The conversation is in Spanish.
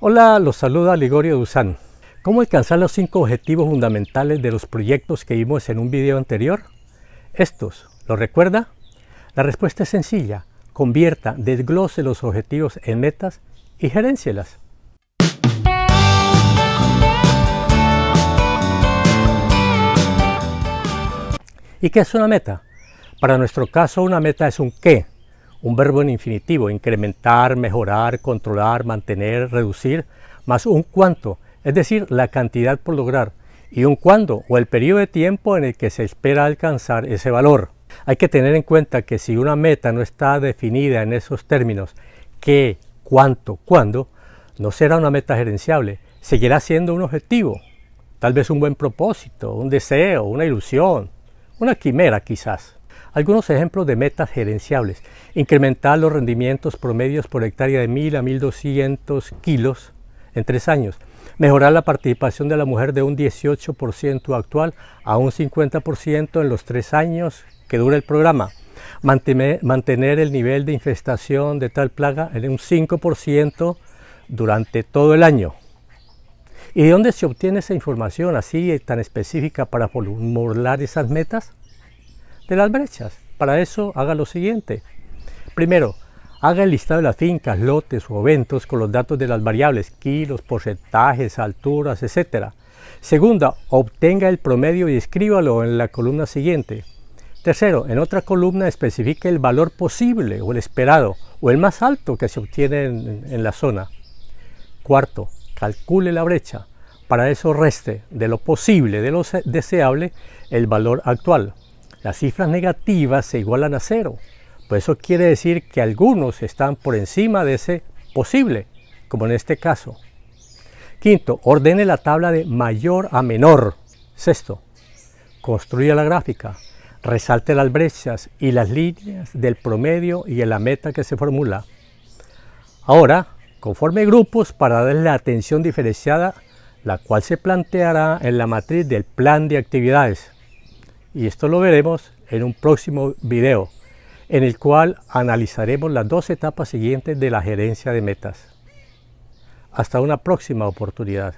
Hola, los saluda Ligorio Duzán. ¿Cómo alcanzar los cinco objetivos fundamentales de los proyectos que vimos en un video anterior? ¿Estos lo recuerda? La respuesta es sencilla. Convierta, desglose los objetivos en metas y gerencielas. ¿Y qué es una meta? Para nuestro caso, una meta es un qué, un verbo en infinitivo, incrementar, mejorar, controlar, mantener, reducir, más un cuánto, es decir, la cantidad por lograr, y un cuándo o el periodo de tiempo en el que se espera alcanzar ese valor. Hay que tener en cuenta que si una meta no está definida en esos términos, qué, cuánto, cuándo, no será una meta gerenciable, seguirá siendo un objetivo, tal vez un buen propósito, un deseo, una ilusión, una quimera quizás. Algunos ejemplos de metas gerenciables. Incrementar los rendimientos promedios por hectárea de 1.000 a 1.200 kilos en tres años. Mejorar la participación de la mujer de un 18% actual a un 50% en los tres años que dura el programa. Mantener, el nivel de infestación de tal plaga en un 5% durante todo el año. ¿Y de dónde se obtiene esa información así tan específica para formular esas metas? de las brechas. Para eso haga lo siguiente. Primero, haga el listado de las fincas, lotes o eventos con los datos de las variables, kilos, porcentajes, alturas, etc. Segunda, obtenga el promedio y escríbalo en la columna siguiente. Tercero, en otra columna especifique el valor posible o el esperado o el más alto que se obtiene en, en la zona. Cuarto, calcule la brecha. Para eso reste de lo posible, de lo deseable, el valor actual las cifras negativas se igualan a cero. por pues eso quiere decir que algunos están por encima de ese posible, como en este caso. Quinto, ordene la tabla de mayor a menor. Sexto, construya la gráfica, resalte las brechas y las líneas del promedio y de la meta que se formula. Ahora, conforme grupos para darle la atención diferenciada, la cual se planteará en la matriz del plan de actividades y esto lo veremos en un próximo video en el cual analizaremos las dos etapas siguientes de la gerencia de metas. Hasta una próxima oportunidad.